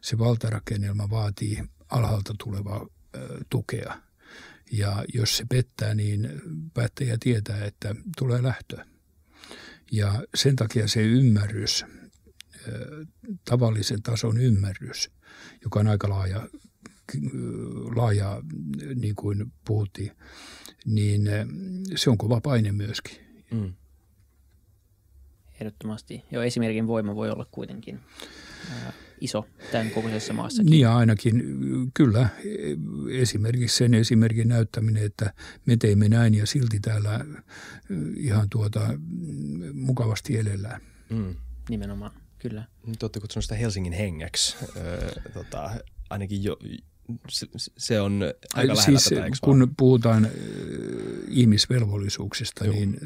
se valtarakennelma vaatii alhaalta tulevaa tukea. Ja jos se pettää, niin päättäjä tietää, että tulee lähtö. Ja sen takia se ymmärrys – Eh, tavallisen tason ymmärrys, joka on aika laaja, eh, laaja eh, niin kuin puhuttiin, niin se on kova paine myöskin. Mm. Ehdottomasti. Joo, esimerkin voima voi olla kuitenkin iso tämän kokoisessa maassa. Niin ainakin, kyllä. Esimerkiksi sen esimerkin näyttäminen, että me teimme näin ja silti täällä ihan tuota mm, mukavasti elellään. Mm, nimenomaan kyllä. Te olette kutsunut sitä Helsingin hengeksi, Öö, tota, ainakin jo, se, se on aika lähellä siis, tätä, kun vaan? puhutaan ihmisvelvollisuuksista, Joo. niin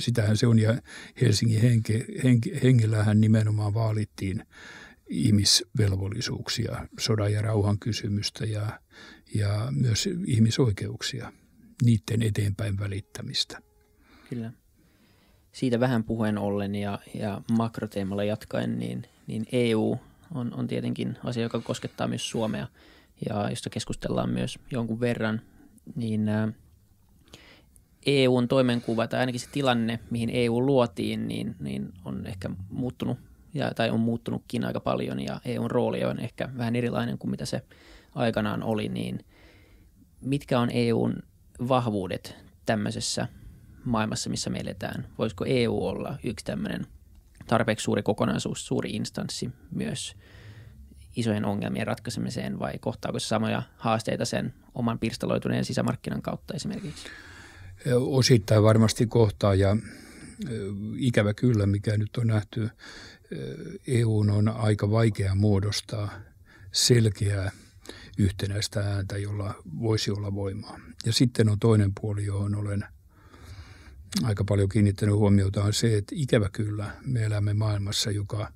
sitähän se on. Ja Helsingin henke, henke, hengellähän nimenomaan vaalittiin ihmisvelvollisuuksia, sodan ja rauhan kysymystä ja, ja myös ihmisoikeuksia, niiden eteenpäin välittämistä. Kyllä siitä vähän puheen ollen ja, ja makroteemalla jatkaen, niin, niin EU on, on tietenkin asia, joka koskettaa myös Suomea ja josta keskustellaan myös jonkun verran, niin ä, EUn toimenkuva tai ainakin se tilanne, mihin EU luotiin, niin, niin on ehkä muuttunut ja, tai on muuttunutkin aika paljon ja EUn rooli on ehkä vähän erilainen kuin mitä se aikanaan oli, niin mitkä on EUn vahvuudet tämmöisessä maailmassa, missä me eletään? Voisiko EU olla yksi tämmöinen tarpeeksi suuri kokonaisuus, suuri instanssi myös isojen ongelmien ratkaisemiseen vai kohtaako se samoja haasteita sen oman pirstaloituneen sisämarkkinan kautta esimerkiksi? Osittain varmasti kohtaa ja ikävä kyllä, mikä nyt on nähty, EU on aika vaikea muodostaa selkeää yhtenäistä ääntä, jolla voisi olla voimaa. Ja sitten on toinen puoli, johon olen – aika paljon kiinnittänyt huomiota on se, että ikävä kyllä me elämme maailmassa, joka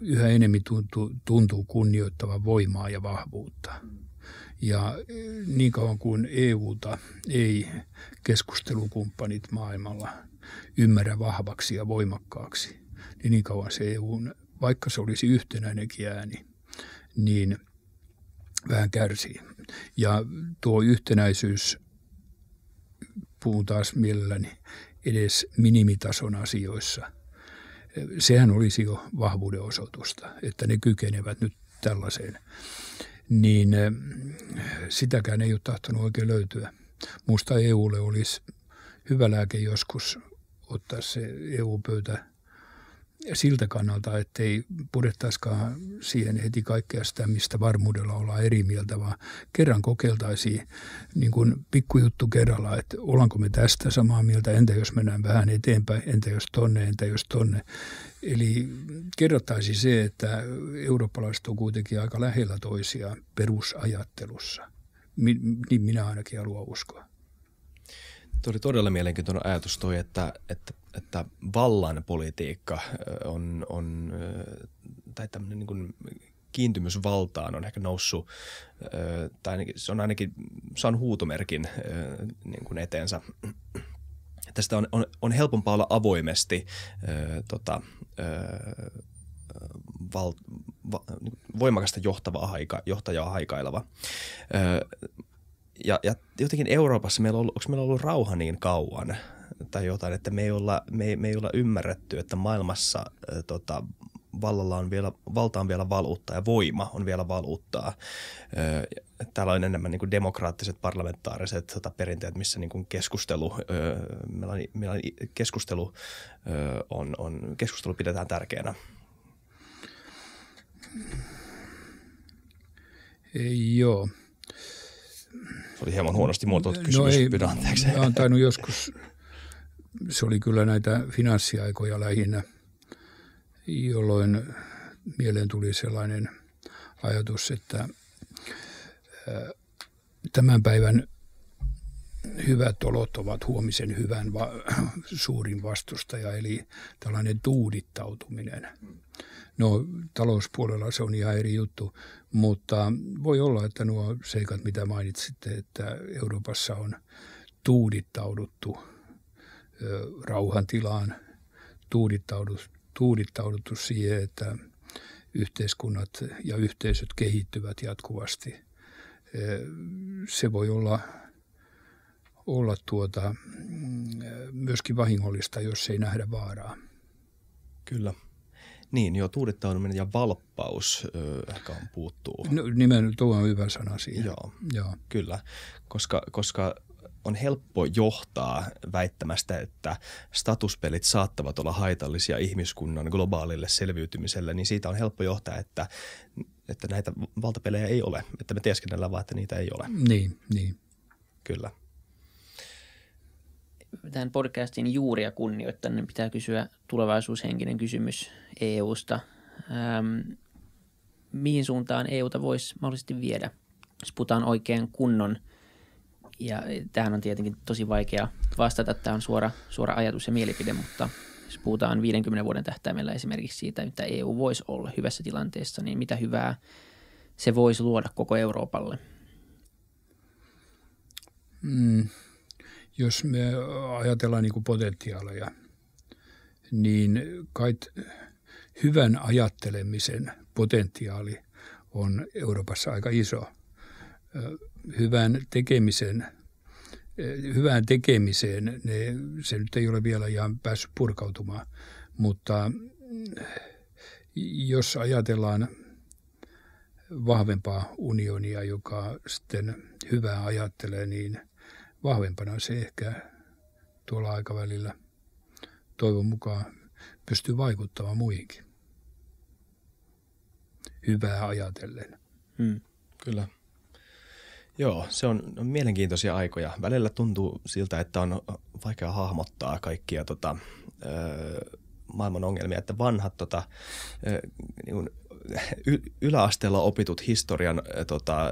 yhä enemmän tuntuu, tuntuu kunnioittavan voimaa ja vahvuutta. Ja niin kauan kuin EUta ei keskustelukumppanit maailmalla ymmärrä vahvaksi ja voimakkaaksi, niin niin kauan se EU, vaikka se olisi yhtenäinenkin ääni, niin vähän kärsii. Ja tuo yhtenäisyys puhun taas mielelläni edes minimitason asioissa, sehän olisi jo vahvuuden osoitusta, että ne kykenevät nyt tällaiseen. Niin eh, sitäkään ei ole tahtonut oikein löytyä. Musta EUlle olisi hyvä lääke joskus ottaa se EU-pöytä siltä kannalta, ettei pudettaisikaan siihen heti kaikkea sitä, mistä varmuudella ollaan eri mieltä, vaan kerran kokeiltaisiin niin kuin pikkujuttu kerralla, että ollaanko me tästä samaa mieltä, entä jos mennään vähän eteenpäin, entä jos tonne, entä jos tonne. Eli kerrottaisi se, että eurooppalaiset on kuitenkin aika lähellä toisiaan perusajattelussa. Niin minä ainakin haluan uskoa. Tuo oli todella mielenkiintoinen ajatus toi, että, että että vallan politiikka on, on tai tämmöinen niin kuin kiintymys valtaan on ehkä noussut, tai ainakin, se on ainakin saanut huutomerkin niin kuin eteensä. Tästä on, on, on helpompaa olla avoimesti tota, val, va, niin voimakasta johtava haika, johtajaa haikaileva. ja, ja jotenkin Euroopassa meillä on ollut, onko meillä ollut rauha niin kauan? tai jotain, että me ei olla, me, me ei olla ymmärretty, että maailmassa äh, tota, vallalla on vielä, valta on vielä valuutta ja voima on vielä valuuttaa. Öö, täällä on enemmän niin demokraattiset parlamentaariset tota, perinteet, missä niin keskustelu, meillä on, meillä on, keskustelu, on, on, keskustelu pidetään tärkeänä. Ei, joo. Se oli hieman huonosti muotoiltu no kysymys, no ei, pidän anteeksi. Mä oon tainnut joskus se oli kyllä näitä finanssiaikoja lähinnä, jolloin mieleen tuli sellainen ajatus, että äh, tämän päivän hyvät olot ovat huomisen hyvän va- suurin vastustaja, eli tällainen tuudittautuminen. No talouspuolella se on ihan eri juttu, mutta voi olla, että nuo seikat, mitä mainitsitte, että Euroopassa on tuudittauduttu – rauhantilaan, tuudittauduttu, siihen, että yhteiskunnat ja yhteisöt kehittyvät jatkuvasti. Se voi olla, olla tuota, mm, myöskin vahingollista, jos ei nähdä vaaraa. Kyllä. Niin, joo, tuudittautuminen ja valppaus ö, ehkä on puuttuu. No, nimen, tuo on hyvä sana siihen. Joo, joo. kyllä, koska, koska on helppo johtaa väittämästä, että statuspelit saattavat olla haitallisia ihmiskunnan globaalille selviytymiselle, niin siitä on helppo johtaa, että, että näitä valtapelejä ei ole, että me teeskennellään vaan, että niitä ei ole. Niin, niin. Kyllä. Tämän podcastin juuria kunnioittain niin pitää kysyä tulevaisuushenkinen kysymys EUsta. Ähm, mihin suuntaan EUta voisi mahdollisesti viedä, jos puhutaan oikein kunnon – ja tähän on tietenkin tosi vaikea vastata, tämä on suora, suora ajatus ja mielipide, mutta jos puhutaan 50 vuoden tähtäimellä esimerkiksi siitä, mitä EU voisi olla hyvässä tilanteessa, niin mitä hyvää se voisi luoda koko Euroopalle? Mm, jos me ajatellaan niin potentiaaleja, niin kai hyvän ajattelemisen potentiaali on Euroopassa aika iso hyvän tekemisen hyvään tekemiseen, ne, se nyt ei ole vielä ihan päässyt purkautumaan, mutta mm, jos ajatellaan vahvempaa unionia, joka sitten hyvää ajattelee, niin vahvempana se ehkä tuolla aikavälillä toivon mukaan pystyy vaikuttamaan muihinkin. Hyvää ajatellen. Hmm, kyllä. Joo, se on mielenkiintoisia aikoja. Välillä tuntuu siltä, että on vaikea hahmottaa kaikkia tota, ö, maailman ongelmia, että vanhat tota, ö, niin y, yläasteella opitut historian ö, tota, ö,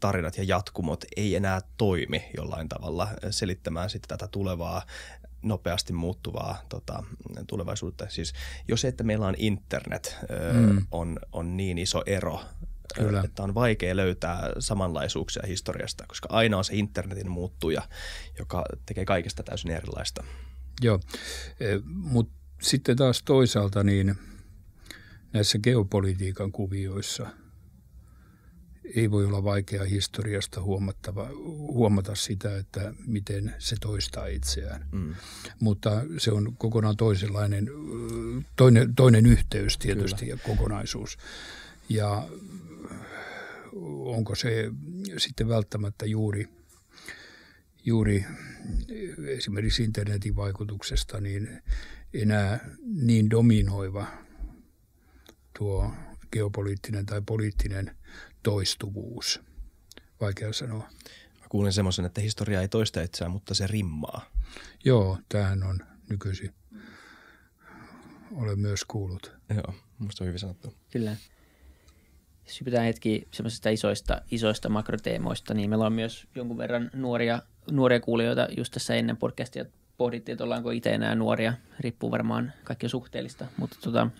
tarinat ja jatkumot ei enää toimi jollain tavalla selittämään sitten tätä tulevaa nopeasti muuttuvaa tota, tulevaisuutta. Siis jo se, että meillä on internet, mm. on, on niin iso ero Kyllä. Että on vaikea löytää samanlaisuuksia historiasta, koska aina on se internetin muuttuja, joka tekee kaikesta täysin erilaista. Joo, e, mutta sitten taas toisaalta niin näissä geopolitiikan kuvioissa ei voi olla vaikea historiasta huomattava, huomata sitä, että miten se toistaa itseään. Mm. Mutta se on kokonaan toisenlainen, toinen, toinen yhteys tietysti Kyllä. ja kokonaisuus. Ja onko se sitten välttämättä juuri, juuri esimerkiksi internetin vaikutuksesta niin enää niin dominoiva tuo geopoliittinen tai poliittinen toistuvuus. Vaikea sanoa. Mä kuulen semmoisen, että historia ei toista itseään, mutta se rimmaa. Joo, tämähän on nykyisin. Olen myös kuullut. Joo, musta on hyvin sanottu. Kyllä jos pitää hetki semmoisista isoista, isoista makroteemoista, niin meillä on myös jonkun verran nuoria, nuoria kuulijoita. Just tässä ennen podcastia pohdittiin, että ollaanko itse enää nuoria. Riippuu varmaan kaikki on suhteellista, mutta tota,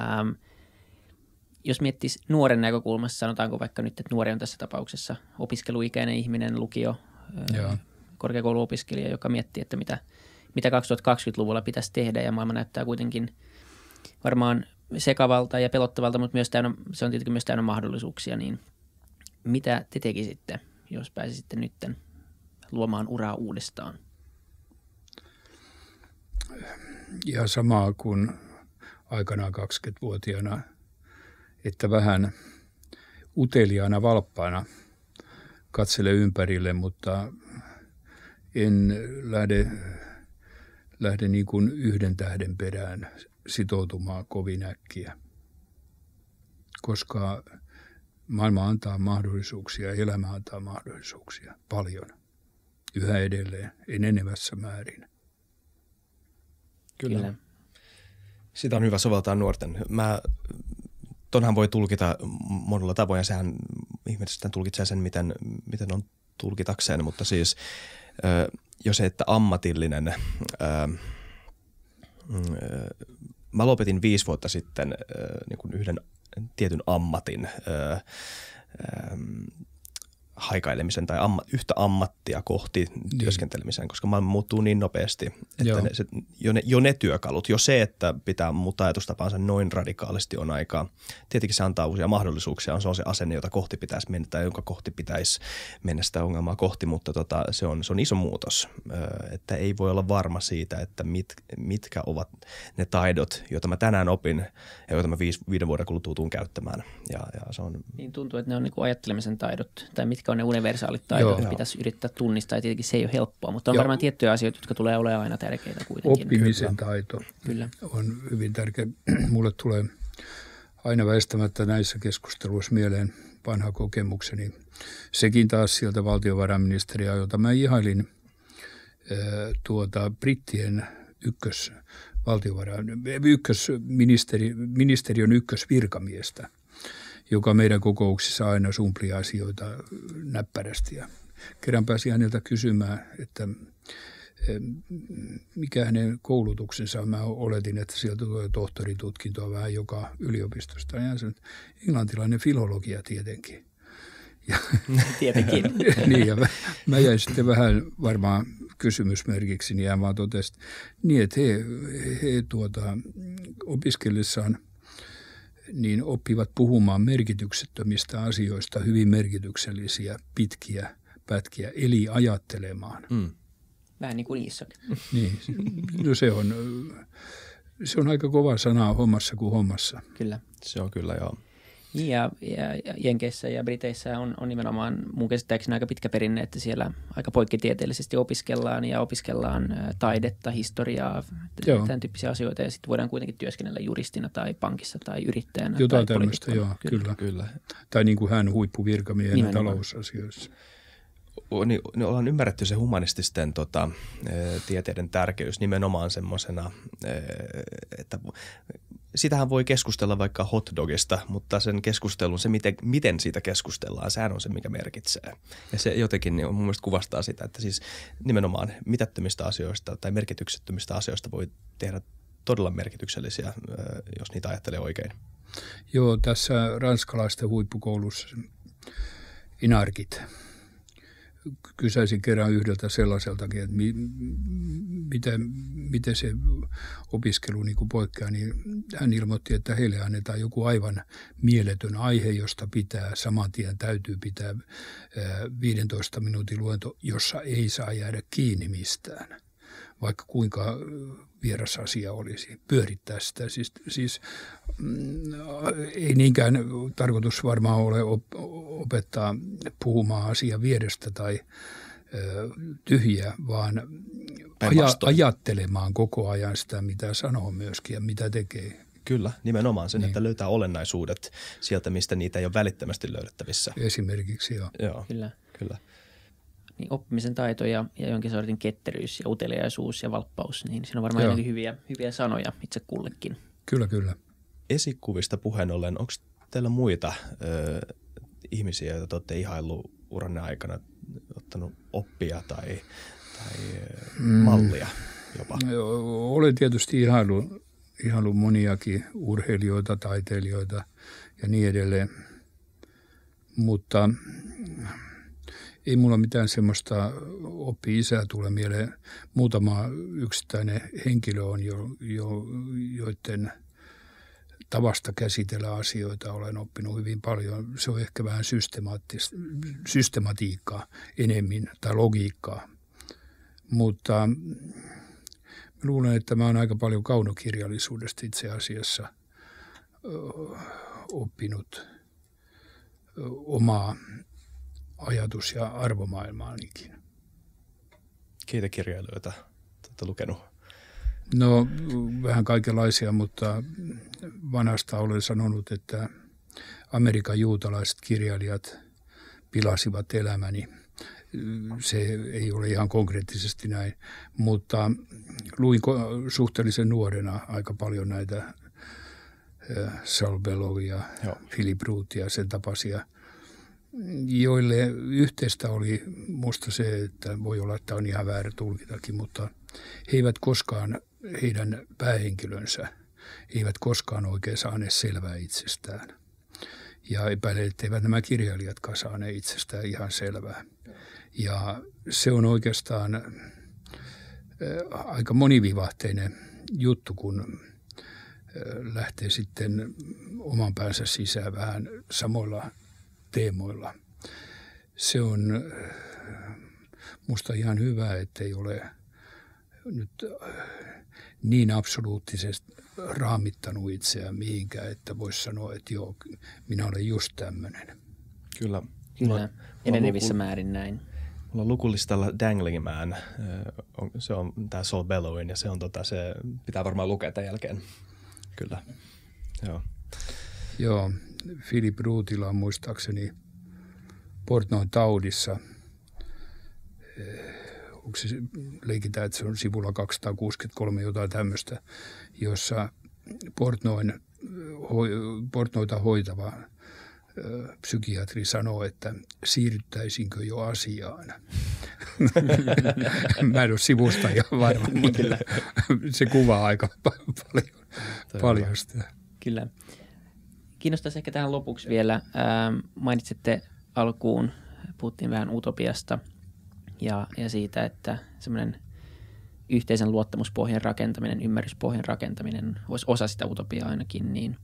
ähm, jos miettisi nuoren näkökulmassa, sanotaanko vaikka nyt, että nuori on tässä tapauksessa opiskeluikäinen ihminen, lukio, äh, Joo. korkeakouluopiskelija, joka miettii, että mitä, mitä 2020-luvulla pitäisi tehdä ja maailma näyttää kuitenkin varmaan sekavalta ja pelottavalta, mutta myös täynnä, se on tietenkin myös täynnä mahdollisuuksia, niin mitä te tekisitte, jos pääsisitte nyt luomaan uraa uudestaan? Ja samaa kuin aikanaan 20-vuotiaana, että vähän uteliaana valppaana katsele ympärille, mutta en lähde, lähde niin kuin yhden tähden perään sitoutumaan kovin äkkiä, koska maailma antaa mahdollisuuksia, elämä antaa mahdollisuuksia paljon, yhä edelleen, enenevässä määrin. Kyllä. Kyllä. Sitä on hyvä soveltaa nuorten. Mä, tonhan voi tulkita monella tavoin ja sehän ihmiset tulkitsee sen, miten, miten on tulkitakseen, mutta siis jos se, että ammatillinen ää, mä lopetin viisi vuotta sitten niin kuin yhden tietyn ammatin haikailemisen tai amma, yhtä ammattia kohti niin. työskentelemisen, koska maailma muuttuu niin nopeasti, että ne, se, jo, ne, jo ne työkalut, jo se, että pitää muuttaa ajatustapaansa noin radikaalisti on aika, Tietenkin se antaa uusia mahdollisuuksia, on se on se asenne, jota kohti pitäisi mennä tai jonka kohti pitäisi mennä sitä ongelmaa kohti, mutta tota, se, on, se on iso muutos, Ö, että ei voi olla varma siitä, että mit, mitkä ovat ne taidot, joita mä tänään opin ja joita mä viis, viiden vuoden kuluttua tuun käyttämään. Ja, ja se on... Niin tuntuu, että ne on niin kuin ajattelemisen taidot tai mitkä mitkä on ne universaalit taidot, Joo. pitäisi yrittää tunnistaa. Ja tietenkin se ei ole helppoa, mutta on Joo. varmaan tiettyjä asioita, jotka tulee olemaan aina tärkeitä kuitenkin. Oppimisen Kyllä. taito Kyllä. on hyvin tärkeä. Mulle tulee aina väistämättä näissä keskusteluissa mieleen vanha kokemukseni. Sekin taas sieltä valtiovarainministeriä, jota mä ihailin eh, tuota, brittien ykkös valtiovarain, ministeri, ministeriön ykkösvirkamiestä – joka meidän kokouksissa aina sumplii asioita näppärästi. Ja kerran pääsi häneltä kysymään, että eh, mikä hänen koulutuksensa on. Mä oletin, että sieltä tulee tohtoritutkintoa vähän joka yliopistosta. Ja sanoi, englantilainen filologia tietenkin. Ja, tietenkin. niin, ja mä, mä jäin sitten vähän varmaan kysymysmerkiksi, niin hän vaan totesi, niin että he, he tuota, opiskellessaan – niin oppivat puhumaan merkityksettömistä asioista hyvin merkityksellisiä pitkiä pätkiä, eli ajattelemaan. Mm. Vähän niin kuin Isak. Niin, no se on, se on aika kova sana hommassa kuin hommassa. Kyllä. Se on kyllä joo. Niin, ja, ja Jenkeissä ja Briteissä on, on nimenomaan mun käsittääkseni aika pitkä perinne, että siellä aika poikkitieteellisesti opiskellaan ja opiskellaan taidetta, historiaa, joo. tämän tyyppisiä asioita. Ja sitten voidaan kuitenkin työskennellä juristina tai pankissa tai yrittäjänä. Jotain tai tämmöistä, joo, kyllä. kyllä. Tai niin kuin hän huippuvirkamiehenä nimenomaan. talousasioissa. niin, niin ollaan ymmärretty se humanististen tota, tieteiden tärkeys nimenomaan semmoisena, että sitähän voi keskustella vaikka hotdogista, mutta sen keskustelun, se miten, miten siitä keskustellaan, sehän on se, mikä merkitsee. Ja se jotenkin niin mun mielestä kuvastaa sitä, että siis nimenomaan mitättömistä asioista tai merkityksettömistä asioista voi tehdä todella merkityksellisiä, jos niitä ajattelee oikein. Joo, tässä ranskalaisten huippukoulussa inarkit – kysäisin kerran yhdeltä sellaiseltakin, että mi, miten, miten se opiskelu niin poikkeaa, niin hän ilmoitti, että heille annetaan joku aivan mieletön aihe, josta pitää saman tien täytyy pitää 15 minuutin luento, jossa ei saa jäädä kiinni mistään – vaikka kuinka vieras asia olisi, pyörittää sitä. Siis, siis mm, ei niinkään tarkoitus varmaan ole opettaa puhumaan asian vierestä tai ö, vaan aja, ajattelemaan koko ajan sitä, mitä sanoo myöskin ja mitä tekee. Kyllä, nimenomaan sen, niin. että löytää olennaisuudet sieltä, mistä niitä ei ole välittömästi löydettävissä. Esimerkiksi joo. Joo, kyllä. kyllä niin oppimisen taito ja, ja jonkin sortin ketteryys ja uteliaisuus ja valppaus, niin siinä on varmaan Joo. hyviä, hyviä sanoja itse kullekin. Kyllä, kyllä. Esikuvista puheen ollen, onko teillä muita ö, ihmisiä, joita te olette ihaillut uranne aikana, ottanut oppia tai, tai mm. mallia jopa? No, olen tietysti ihaillut, ihaillut moniakin urheilijoita, taiteilijoita ja niin edelleen, mutta – ei mulla mitään semmoista oppi isää tule mieleen. Muutama yksittäinen henkilö on jo, jo joiden tavasta käsitellä asioita olen oppinut hyvin paljon. Se on ehkä vähän systematiikkaa enemmän tai logiikkaa. Mutta luulen, että mä oon aika paljon kaunokirjallisuudesta itse asiassa oppinut omaa ajatus- ja arvomaailmaanikin. Keitä kirjailijoita olette lukenut? No vähän kaikenlaisia, mutta vanhasta olen sanonut, että Amerikan juutalaiset kirjailijat pilasivat elämäni. Se ei ole ihan konkreettisesti näin, mutta luin suhteellisen nuorena aika paljon näitä eh, Sal Bellovia, Philip ja sen tapaisia – joille yhteistä oli musta se, että voi olla, että on ihan väärä tulkitakin, mutta he eivät koskaan, heidän päähenkilönsä eivät koskaan oikein saaneet selvää itsestään. Ja epäilen, että eivät nämä kirjailijatkaan saaneet itsestään ihan selvää. Ja se on oikeastaan aika monivivahteinen juttu, kun lähtee sitten oman päänsä sisään vähän samoilla teemoilla. Se on äh, musta ihan hyvä, että ei ole nyt äh, niin absoluuttisesti raamittanut itseään mihinkään, että voisi sanoa, että joo, minä olen just tämmöinen. Kyllä. Kyllä, enenevissä määrin näin. Mulla on lukulistalla Dangling Man, äh, se on tää Sol Bellowin ja se on tota, se pitää varmaan lukea tämän jälkeen. Kyllä, joo. Joo, Filip Ruutila on muistaakseni Portnoin taudissa. Eh, Onko se, leikitään, että se on sivulla 263 jotain tämmöistä, jossa Portnoin, Portnoita hoitava eh, psykiatri sanoo, että siirryttäisinkö jo asiaan. Mä en ole ja varma, mutta se kuvaa aika paljon, paljon sitä. Kyllä. Kiinnostaisi ehkä tähän lopuksi vielä, ähm, mainitsitte alkuun, puhuttiin vähän utopiasta ja, ja siitä, että semmoinen yhteisen luottamuspohjan rakentaminen, ymmärryspohjan rakentaminen olisi osa sitä utopiaa ainakin, niin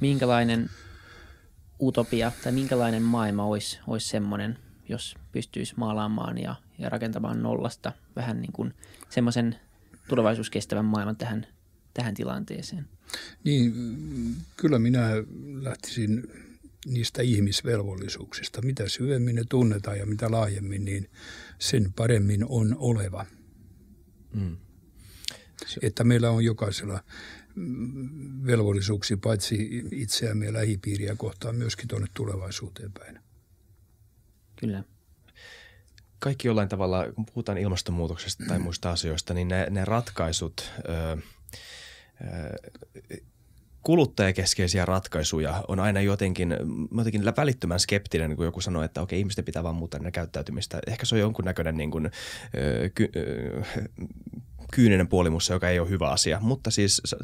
minkälainen utopia tai minkälainen maailma olisi, olisi semmoinen, jos pystyisi maalaamaan ja, ja rakentamaan nollasta vähän niin kuin semmoisen tulevaisuuskestävän maailman tähän, tähän tilanteeseen? Niin, kyllä minä lähtisin niistä ihmisvelvollisuuksista. Mitä syvemmin ne tunnetaan ja mitä laajemmin, niin sen paremmin on oleva. Mm. Se. Että meillä on jokaisella velvollisuuksia paitsi itseämme ja lähipiiriä kohtaan myöskin tuonne tulevaisuuteen päin. Kyllä. Kaikki jollain tavalla, kun puhutaan ilmastonmuutoksesta tai muista asioista, niin ne, ne ratkaisut kuluttajakeskeisiä ratkaisuja on aina jotenkin, jotenkin välittömän skeptinen, kun joku sanoo, että okei, ihmisten pitää vaan muuttaa ne käyttäytymistä. Ehkä se on jonkunnäköinen niin kuin, ky, kyyninen puolimussa, joka ei ole hyvä asia, mutta siis se,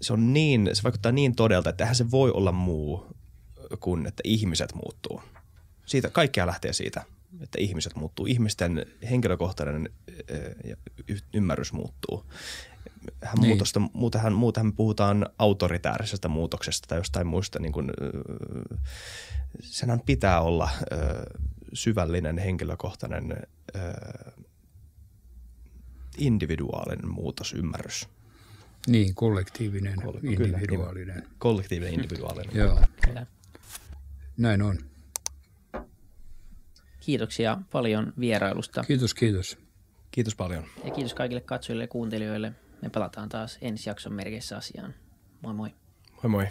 se, on niin, se vaikuttaa niin todelta, että eihän se voi olla muu kuin, että ihmiset muuttuu. Siitä, kaikkea lähtee siitä, että ihmiset muuttuu. Ihmisten henkilökohtainen ymmärrys muuttuu niin. muutosta, muutenhan, muutenhan puhutaan autoritäärisestä muutoksesta tai jostain muista. Niin kuin, senhän pitää olla ö, syvällinen, henkilökohtainen, ö, individuaalinen muutosymmärrys. Niin, kollektiivinen, Kol- individuaalinen. Kyllä, niin. kollektiivinen, individuaalinen. Joo. Kyllä. Näin on. Kiitoksia paljon vierailusta. Kiitos, kiitos. Kiitos paljon. Ja kiitos kaikille katsojille ja kuuntelijoille me palataan taas ensi jakson merkeissä asiaan. Moi moi. Moi moi.